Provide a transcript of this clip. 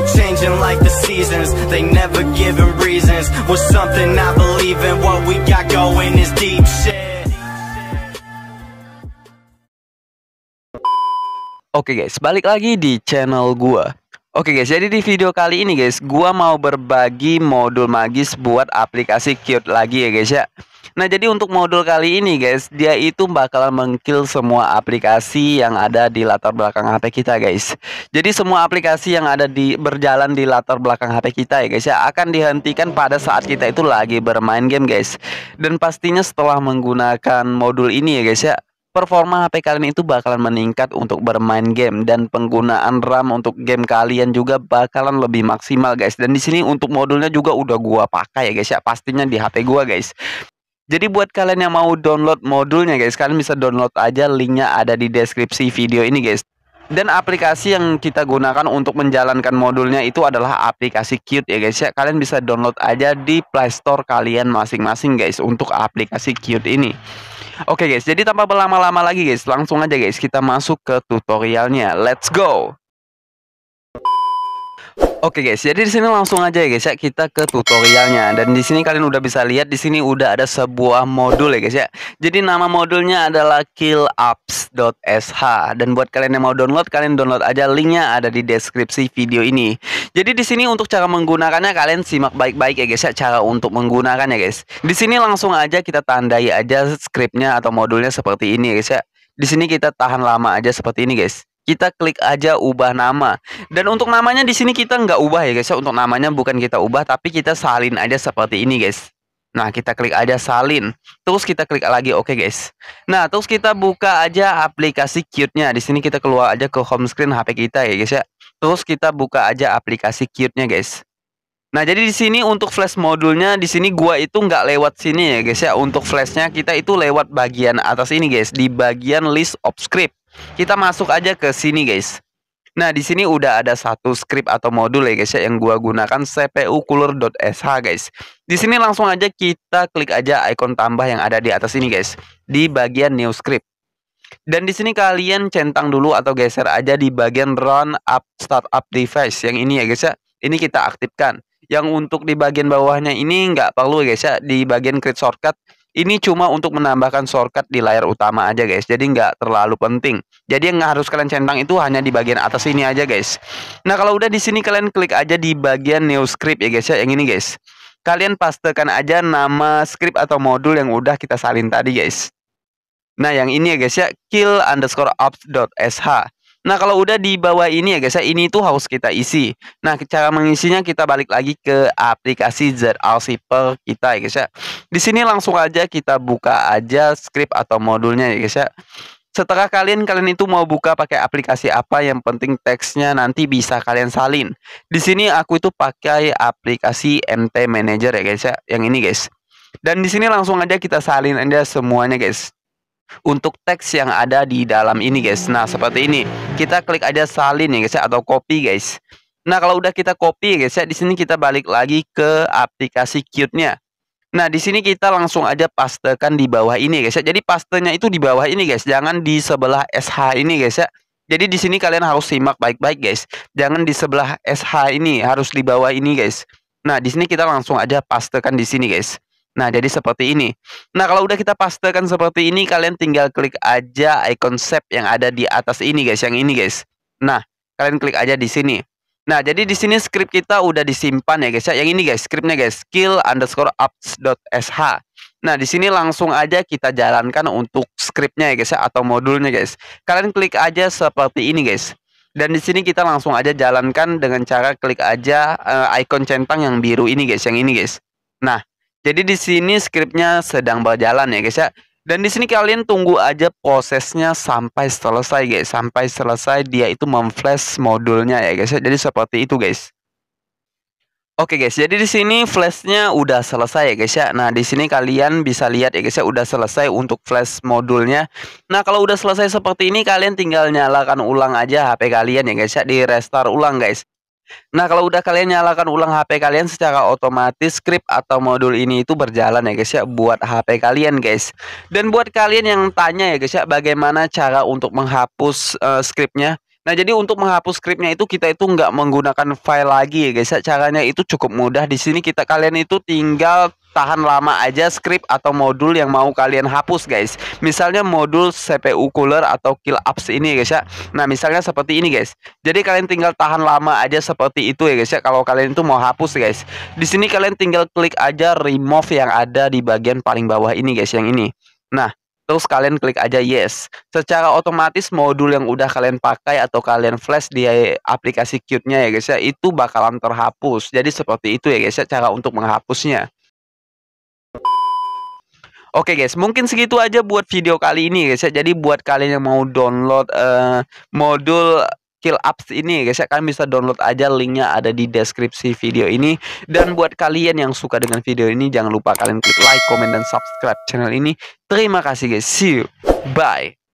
people changing like the seasons They never giving reasons With something I believe in What we got going is deep shit Oke okay guys, balik lagi di channel gua Oke guys, jadi di video kali ini guys, gua mau berbagi modul magis buat aplikasi Cute lagi ya guys ya. Nah, jadi untuk modul kali ini guys, dia itu bakalan mengkill semua aplikasi yang ada di latar belakang HP kita guys. Jadi semua aplikasi yang ada di berjalan di latar belakang HP kita ya guys ya akan dihentikan pada saat kita itu lagi bermain game guys. Dan pastinya setelah menggunakan modul ini ya guys ya, performa HP kalian itu bakalan meningkat untuk bermain game dan penggunaan RAM untuk game kalian juga bakalan lebih maksimal guys. Dan di sini untuk modulnya juga udah gua pakai ya guys ya, pastinya di HP gua guys. Jadi buat kalian yang mau download modulnya guys, kalian bisa download aja linknya ada di deskripsi video ini guys. Dan aplikasi yang kita gunakan untuk menjalankan modulnya itu adalah aplikasi Cute ya guys ya. Kalian bisa download aja di Play Store kalian masing-masing guys untuk aplikasi Cute ini. Oke guys, jadi tanpa berlama-lama lagi guys, langsung aja guys kita masuk ke tutorialnya. Let's go. Oke okay guys, jadi di sini langsung aja ya guys ya kita ke tutorialnya dan di sini kalian udah bisa lihat di sini udah ada sebuah modul ya guys ya. Jadi nama modulnya adalah killapps.sh dan buat kalian yang mau download kalian download aja linknya ada di deskripsi video ini. Jadi di sini untuk cara menggunakannya kalian simak baik-baik ya guys ya cara untuk menggunakannya guys. Di sini langsung aja kita tandai aja scriptnya atau modulnya seperti ini ya guys ya. Di sini kita tahan lama aja seperti ini guys kita klik aja ubah nama. Dan untuk namanya di sini kita nggak ubah ya guys ya. Untuk namanya bukan kita ubah tapi kita salin aja seperti ini guys. Nah, kita klik aja salin. Terus kita klik lagi oke okay, guys. Nah, terus kita buka aja aplikasi cute-nya. Di sini kita keluar aja ke home screen HP kita ya guys ya. Terus kita buka aja aplikasi cute-nya guys. Nah, jadi di sini untuk flash modulnya di sini gua itu nggak lewat sini ya guys ya. Untuk flashnya kita itu lewat bagian atas ini guys, di bagian list of script. Kita masuk aja ke sini guys. Nah, di sini udah ada satu script atau modul ya guys ya yang gua gunakan CPU cooler.sh guys. Di sini langsung aja kita klik aja icon tambah yang ada di atas ini guys di bagian new script. Dan di sini kalian centang dulu atau geser aja di bagian run up startup device yang ini ya guys ya. Ini kita aktifkan. Yang untuk di bagian bawahnya ini nggak perlu ya guys ya. Di bagian create shortcut ini cuma untuk menambahkan shortcut di layar utama aja guys. Jadi nggak terlalu penting. Jadi yang harus kalian centang itu hanya di bagian atas ini aja guys. Nah kalau udah di sini kalian klik aja di bagian new script ya guys ya. Yang ini guys. Kalian pastekan aja nama script atau modul yang udah kita salin tadi guys. Nah yang ini ya guys ya. kill underscore sh Nah, kalau udah di bawah ini ya guys ya, ini tuh harus kita isi. Nah, cara mengisinya kita balik lagi ke aplikasi ZR per kita ya guys ya. Di sini langsung aja kita buka aja script atau modulnya ya guys ya. Setelah kalian kalian itu mau buka pakai aplikasi apa yang penting teksnya nanti bisa kalian salin. Di sini aku itu pakai aplikasi MT Manager ya guys ya, yang ini guys. Dan di sini langsung aja kita salin aja semuanya guys untuk teks yang ada di dalam ini guys. Nah seperti ini kita klik aja salin ya guys ya, atau copy guys. Nah kalau udah kita copy ya guys ya di sini kita balik lagi ke aplikasi cute nya Nah di sini kita langsung aja pastekan di bawah ini guys ya. Jadi pastenya itu di bawah ini guys, jangan di sebelah SH ini guys ya. Jadi di sini kalian harus simak baik-baik guys. Jangan di sebelah SH ini, harus di bawah ini guys. Nah, di sini kita langsung aja pastekan di sini guys. Nah, jadi seperti ini. Nah, kalau udah kita pastekan seperti ini, kalian tinggal klik aja icon save yang ada di atas ini, guys, yang ini, guys. Nah, kalian klik aja di sini. Nah, jadi di sini script kita udah disimpan ya, guys. Ya. Yang ini, guys, scriptnya, guys, skill underscore apps.sh. Nah, di sini langsung aja kita jalankan untuk scriptnya ya, guys, ya, atau modulnya, guys. Kalian klik aja seperti ini, guys. Dan di sini kita langsung aja jalankan dengan cara klik aja uh, icon centang yang biru ini, guys, yang ini, guys. Nah, jadi di sini skripnya sedang berjalan ya guys ya. Dan di sini kalian tunggu aja prosesnya sampai selesai guys, sampai selesai dia itu memflash modulnya ya guys ya. Jadi seperti itu guys. Oke guys, jadi di sini flashnya udah selesai ya guys ya. Nah di sini kalian bisa lihat ya guys ya udah selesai untuk flash modulnya. Nah kalau udah selesai seperti ini kalian tinggal nyalakan ulang aja HP kalian ya guys ya di restart ulang guys. Nah, kalau udah kalian nyalakan ulang HP kalian secara otomatis script atau modul ini itu berjalan ya guys ya buat HP kalian guys. Dan buat kalian yang tanya ya guys ya bagaimana cara untuk menghapus uh, scriptnya Nah, jadi untuk menghapus scriptnya itu kita itu nggak menggunakan file lagi ya guys. Ya. Caranya itu cukup mudah. Di sini kita kalian itu tinggal tahan lama aja script atau modul yang mau kalian hapus guys misalnya modul CPU cooler atau kill apps ini ya guys ya nah misalnya seperti ini guys jadi kalian tinggal tahan lama aja seperti itu ya guys ya kalau kalian itu mau hapus guys di sini kalian tinggal klik aja remove yang ada di bagian paling bawah ini guys yang ini nah Terus kalian klik aja yes. Secara otomatis modul yang udah kalian pakai atau kalian flash di aplikasi Qt-nya ya guys ya, itu bakalan terhapus. Jadi seperti itu ya guys ya cara untuk menghapusnya. Oke okay guys, mungkin segitu aja buat video kali ini guys ya. Jadi buat kalian yang mau download uh, modul Kill Apps ini guys ya kalian bisa download aja linknya ada di deskripsi video ini dan buat kalian yang suka dengan video ini jangan lupa kalian klik like, comment, dan subscribe channel ini terima kasih guys see you bye